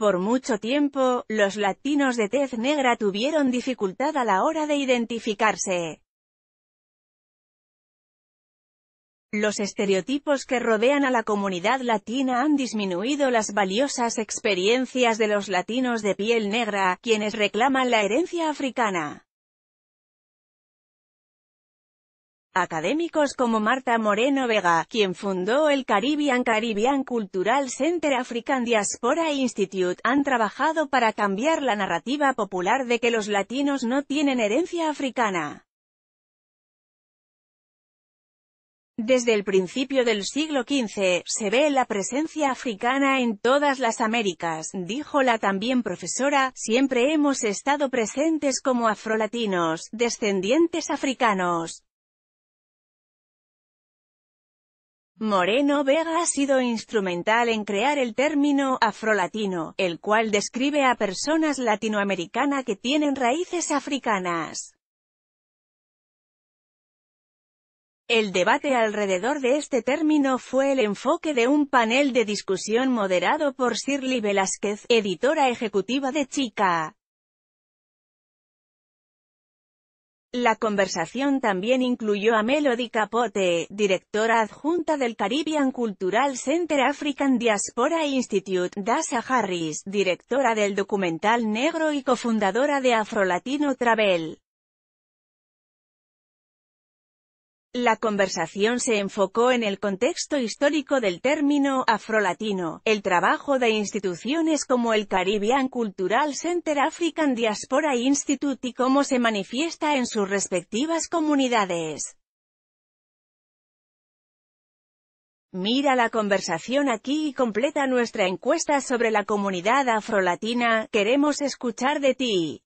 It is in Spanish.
Por mucho tiempo, los latinos de tez negra tuvieron dificultad a la hora de identificarse. Los estereotipos que rodean a la comunidad latina han disminuido las valiosas experiencias de los latinos de piel negra, quienes reclaman la herencia africana. Académicos como Marta Moreno Vega, quien fundó el Caribbean Caribbean Cultural Center African Diaspora Institute, han trabajado para cambiar la narrativa popular de que los latinos no tienen herencia africana. Desde el principio del siglo XV, se ve la presencia africana en todas las Américas, dijo la también profesora, siempre hemos estado presentes como afrolatinos, descendientes africanos. Moreno Vega ha sido instrumental en crear el término afrolatino, el cual describe a personas latinoamericanas que tienen raíces africanas. El debate alrededor de este término fue el enfoque de un panel de discusión moderado por Shirley Velázquez, editora ejecutiva de Chica. La conversación también incluyó a Melody Capote, directora adjunta del Caribbean Cultural Center African Diaspora Institute, DASA Harris, directora del documental negro y cofundadora de Afrolatino Travel. La conversación se enfocó en el contexto histórico del término afrolatino, el trabajo de instituciones como el Caribbean Cultural Center African Diaspora Institute y cómo se manifiesta en sus respectivas comunidades. Mira la conversación aquí y completa nuestra encuesta sobre la comunidad afrolatina, queremos escuchar de ti.